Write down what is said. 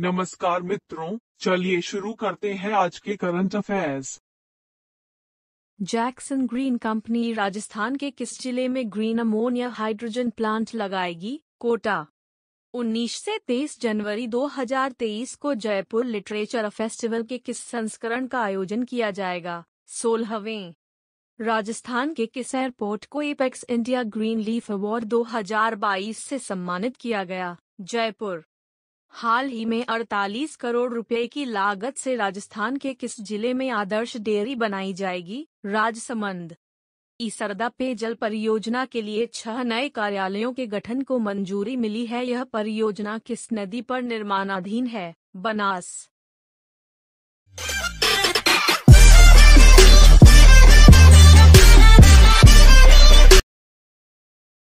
नमस्कार मित्रों चलिए शुरू करते हैं आज के current affairs Jackson green company Rajasthan के किस जिले में ग्रीन अमोनिया हाइड्रोजन प्लांट लगाएगी कोटा 19 से 23 जनवरी 2023 को जयपुर लिटरेचर फेस्टिवल के किस संस्करण का आयोजन किया जाएगा सोलहवें राजस्थान के किस एयरपोर्ट को Apex India green leaf award 2022 से सम्मानित किया गया जयपुर हाल ही में 48 करोड़ रुपए की लागत से राजस्थान के किस जिले में आदर्श डेयरी बनाई जाएगी राजसमंद ईसरदा पेयजल परियोजना के लिए छह नए कार्यालयों के गठन को मंजूरी मिली है यह परियोजना किस नदी पर निर्माणाधीन है बनास